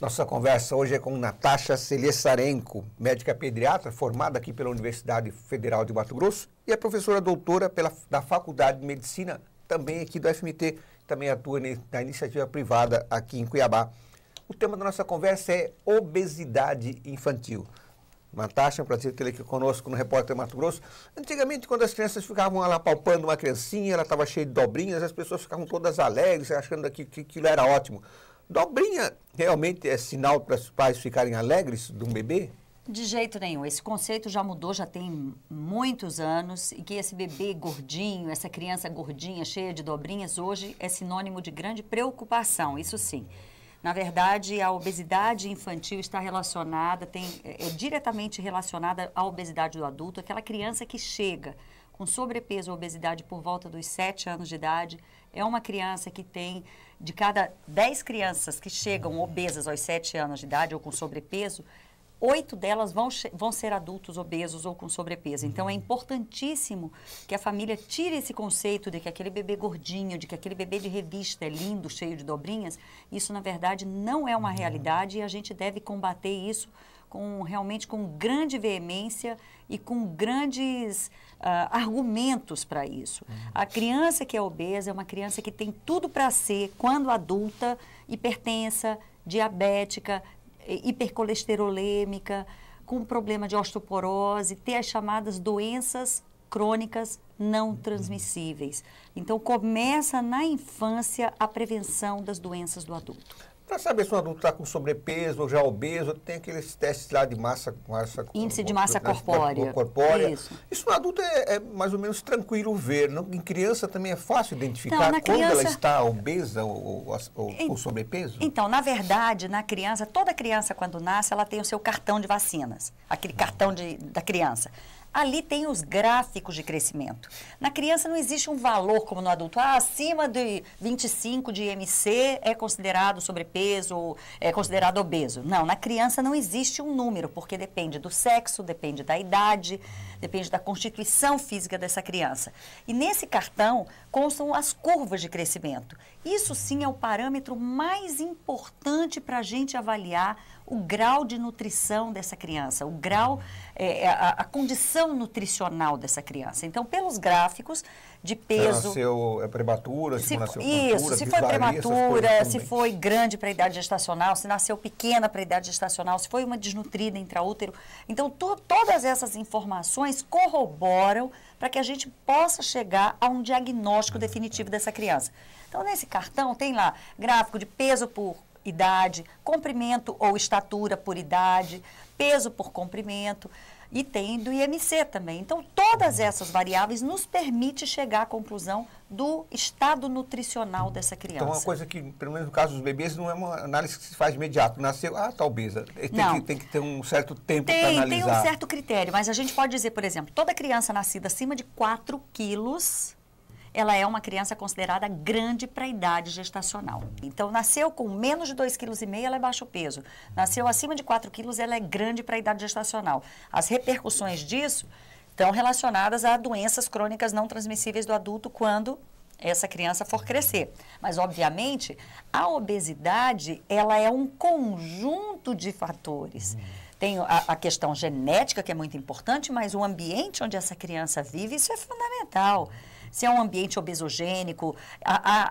Nossa conversa hoje é com Natasha Celessarenko, médica pediatra formada aqui pela Universidade Federal de Mato Grosso e é professora doutora pela, da Faculdade de Medicina, também aqui do FMT, também atua na iniciativa privada aqui em Cuiabá. O tema da nossa conversa é obesidade infantil. Natasha, é um prazer ter la aqui conosco no Repórter Mato Grosso. Antigamente, quando as crianças ficavam lá palpando uma criancinha, ela estava cheia de dobrinhas, as pessoas ficavam todas alegres, achando que aquilo era ótimo. Dobrinha realmente é sinal para os pais ficarem alegres de um bebê? De jeito nenhum. Esse conceito já mudou, já tem muitos anos. E que esse bebê gordinho, essa criança gordinha, cheia de dobrinhas, hoje é sinônimo de grande preocupação, isso sim. Na verdade, a obesidade infantil está relacionada, tem, é, é diretamente relacionada à obesidade do adulto, aquela criança que chega com sobrepeso ou obesidade por volta dos 7 anos de idade. É uma criança que tem, de cada 10 crianças que chegam obesas aos 7 anos de idade ou com sobrepeso, oito delas vão, vão ser adultos obesos ou com sobrepeso. Então é importantíssimo que a família tire esse conceito de que aquele bebê gordinho, de que aquele bebê de revista é lindo, cheio de dobrinhas. Isso, na verdade, não é uma uhum. realidade e a gente deve combater isso com realmente com grande veemência e com grandes uh, argumentos para isso. Uhum. A criança que é obesa é uma criança que tem tudo para ser, quando adulta, hipertensa, diabética, hipercolesterolêmica, com problema de osteoporose, ter as chamadas doenças crônicas não uhum. transmissíveis. Então começa na infância a prevenção das doenças do adulto. Para saber se um adulto está com sobrepeso ou já é obeso, tem aqueles testes lá de massa... massa Índice de massa corpórea. corpórea. Isso. Isso no adulto é, é, mais ou menos tranquilo ver. Não, em criança também é fácil identificar então, quando criança... ela está obesa ou, ou, ou, ou, sobrepeso? Então, na verdade, na criança, toda criança quando nasce, ela tem o seu cartão de vacinas. Aquele cartão de, da criança ali tem os gráficos de crescimento. Na criança não existe um valor como no adulto. Ah, acima de 25 de IMC é considerado sobrepeso ou é considerado obeso. Não, na criança não existe um número, porque depende do sexo, depende da idade, depende da constituição física dessa criança. E nesse cartão constam as curvas de crescimento. Isso sim é o parâmetro mais importante para a gente avaliar o grau de nutrição dessa criança, o grau, é, é, a, a, condição nutricional dessa criança. Então, pelos gráficos de peso. Se nasceu é prematura, se, se nasceu Isso, se foi prematura, se foi grande para a idade gestacional, se nasceu pequena para a idade gestacional, se foi uma desnutrida intraútero. Então, to, todas essas informações corroboram para que a gente possa chegar a um diagnóstico definitivo dessa criança. Então, nesse cartão tem lá gráfico de peso por idade, comprimento ou estatura por idade, peso por comprimento e tem do IMC também. Então, todas essas variáveis nos permite chegar à conclusão do estado nutricional dessa criança. Então, é uma coisa que, pelo menos no caso dos bebês, não é uma análise que se faz imediato. Nasceu, ah, está obesa. Tem, não. Que, tem que ter um certo tempo para analisar. Tem um certo critério, mas a gente pode dizer, por exemplo, toda criança nascida acima de 4 quilos ela é uma criança considerada grande para a idade gestacional. Então, nasceu com menos de 2,5 kg, ela é baixo peso. Nasceu acima de 4 kg, ela é grande para a idade gestacional. As repercussões disso estão relacionadas a doenças crônicas não transmissíveis do adulto quando essa criança for crescer. Mas, obviamente, a obesidade, ela é um conjunto de fatores. Tem a, a, questão genética, que é muito importante, mas o ambiente onde essa criança vive, isso é fundamental se é um ambiente obesogênico, a, a,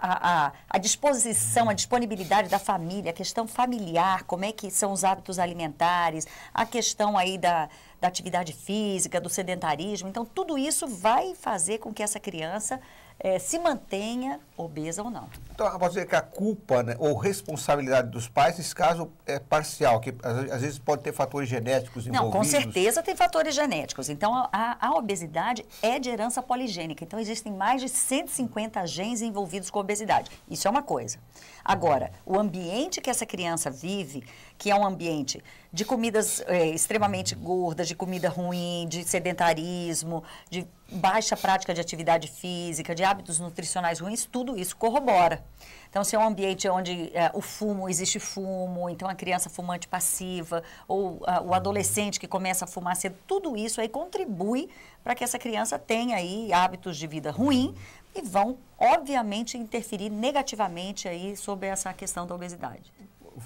a, a disposição, a disponibilidade da família, a questão familiar, como é que são os hábitos alimentares, a questão aí da, da atividade física, do sedentarismo. Então, tudo isso vai fazer com que essa criança é, se mantenha obesa ou não. Então, pode dizer que a culpa né, ou responsabilidade dos pais, nesse caso, é parcial, que às, vezes pode ter fatores genéticos envolvidos. Não, com certeza tem fatores genéticos. Então, a, a obesidade é de herança poligênica. Então, existem mais de 150 genes envolvidos com obesidade. Isso é uma coisa. Agora, o ambiente que essa criança vive, que é um ambiente de comidas é, extremamente gordas, de comida ruim, de sedentarismo, de baixa prática de atividade física, de hábitos nutricionais ruins, tudo tudo isso corrobora. Então, se é um ambiente onde é, o fumo, existe fumo, então a criança fumante passiva, ou a, o adolescente que começa a fumar cedo, tudo isso aí contribui para que essa criança tenha aí hábitos de vida ruim e vão, obviamente, interferir negativamente aí sobre essa questão da obesidade.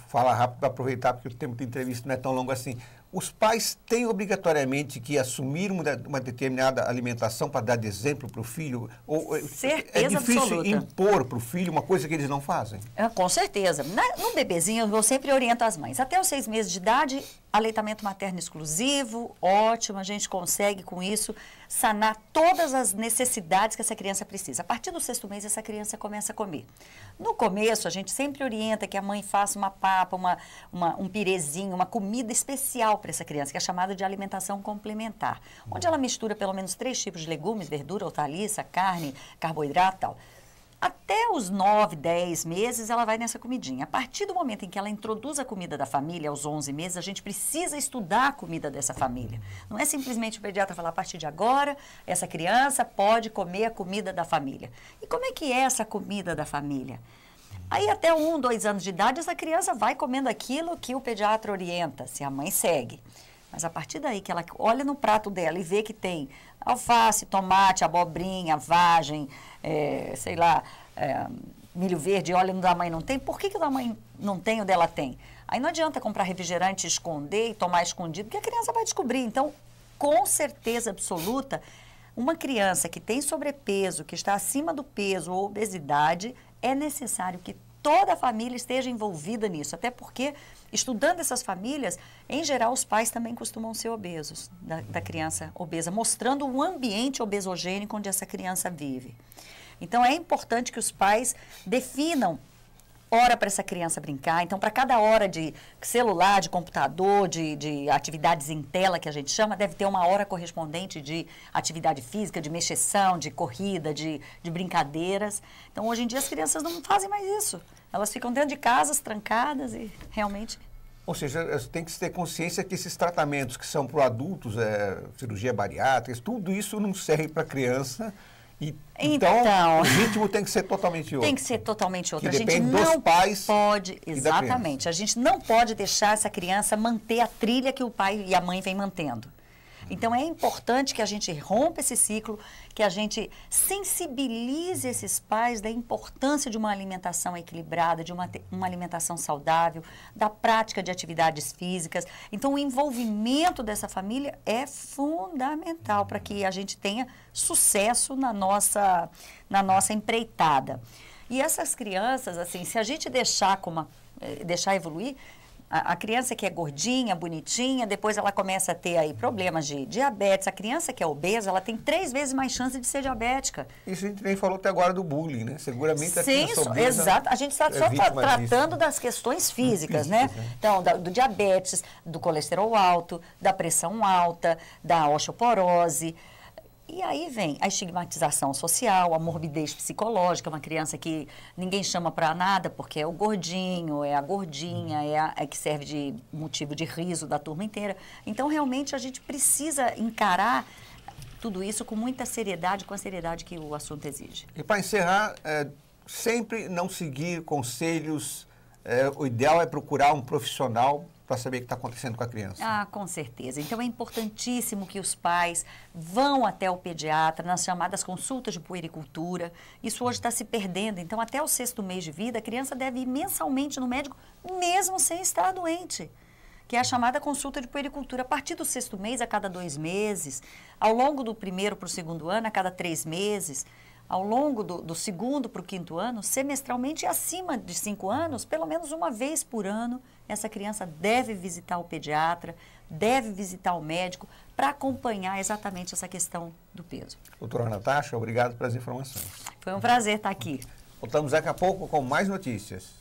Fala rápido para aproveitar, porque o tempo de entrevista não é tão longo assim. Os pais têm obrigatoriamente que assumir uma, uma determinada alimentação para dar de exemplo para o filho? Ou, certeza é difícil absoluta. impor para o filho uma coisa que eles não fazem? É, com certeza. Na, no bebezinho, eu sempre oriento as mães. Até os seis meses de idade, Aleitamento materno exclusivo, ótimo, a gente consegue com isso sanar todas as necessidades que essa criança precisa. A partir do sexto mês, essa criança começa a comer. No começo, a gente sempre orienta que a mãe faça uma papa, uma, uma um pirezinho, uma comida especial para essa criança, que é chamada de alimentação complementar, onde ela mistura pelo menos três tipos de legumes, verdura, hortaliça, carne, carboidrato e tal. Até os 9, 10 meses, ela vai nessa comidinha. A partir do momento em que ela introduz a comida da família, aos 11 meses, a gente precisa estudar a comida dessa família. Não é simplesmente o pediatra falar, a partir de agora, essa criança pode comer a comida da família. E como é que é essa comida da família? Aí até um, dois anos de idade, essa criança vai comendo aquilo que o pediatra orienta, se a mãe segue. Mas a partir daí que ela olha no prato dela e vê que tem alface, tomate, abobrinha, vagem, é, sei lá, é, milho verde, olha no da mãe não tem, por que, que o da mãe não tem, o dela tem? Aí não adianta comprar refrigerante, esconder e tomar escondido, porque a criança vai descobrir. Então, com certeza absoluta, uma criança que tem sobrepeso, que está acima do peso ou obesidade, é necessário que toda a família esteja envolvida nisso, até porque, estudando essas famílias, em geral os pais também costumam ser obesos, da, da criança obesa, mostrando o um ambiente obesogênico onde essa criança vive. Então, é importante que os pais definam hora para essa criança brincar. Então, para cada hora de celular, de computador, de, de, atividades em tela, que a gente chama, deve ter uma hora correspondente de atividade física, de mexeção, de corrida, de, de brincadeiras. Então, hoje em dia, as crianças não fazem mais isso. Elas ficam dentro de casas, trancadas e realmente ou seja, tem que ter consciência que esses tratamentos que são para adultos, é, cirurgia bariátrica, tudo isso não serve para criança. E, então, então, o ritmo tem que ser totalmente outro. Tem que ser totalmente outro. Que a gente não pais pode, exatamente. A gente não pode deixar essa criança manter a trilha que o pai e a mãe vem mantendo. Então é importante que a gente rompa esse ciclo, que a gente sensibilize esses pais da importância de uma alimentação equilibrada, de uma, uma alimentação saudável, da prática de atividades físicas. Então o envolvimento dessa família é fundamental para que a gente tenha sucesso na nossa, na nossa empreitada. E essas crianças, assim, se a gente deixar, como, eh, deixar evoluir, a, criança que é gordinha, bonitinha, depois ela começa a ter aí problemas de diabetes. A criança que é obesa, ela tem três vezes mais chance de ser diabética. Isso a gente nem falou até agora do bullying, né? Seguramente a Sim, criança obesa exato. A gente está é só tratando disso. Né? das questões físicas, né? né? Então, da, do diabetes, do colesterol alto, da pressão alta, da osteoporose, e aí vem a estigmatização social, a morbidez psicológica, uma criança que ninguém chama para nada porque é o gordinho, é a gordinha, é a é que serve de motivo de riso da turma inteira. Então, realmente, a gente precisa encarar tudo isso com muita seriedade, com a seriedade que o assunto exige. E para encerrar, é, sempre não seguir conselhos. É, o ideal é procurar um profissional para saber o que está acontecendo com a criança. Ah, com certeza. Então é importantíssimo que os pais vão até o pediatra nas chamadas consultas de puericultura. Isso hoje está se perdendo. Então, até o sexto mês de vida, a criança deve ir mensalmente no médico, mesmo sem estar doente que é a chamada consulta de puericultura. A partir do sexto mês, a cada dois meses, ao longo do primeiro para o segundo ano, a cada três meses, ao longo do, do segundo para o quinto ano, semestralmente e acima de cinco anos, pelo menos uma vez por ano, essa criança deve visitar o pediatra, deve visitar o médico para acompanhar exatamente essa questão do peso. Doutora Natasha, obrigado pelas informações. Foi um prazer estar aqui. Voltamos daqui a pouco com mais notícias.